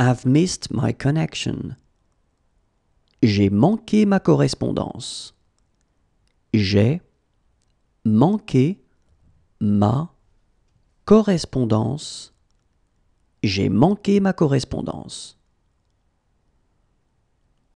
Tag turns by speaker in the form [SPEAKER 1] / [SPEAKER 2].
[SPEAKER 1] I've missed my connection. J'ai manqué ma correspondance. J'ai manqué ma correspondance. J'ai manqué ma correspondance.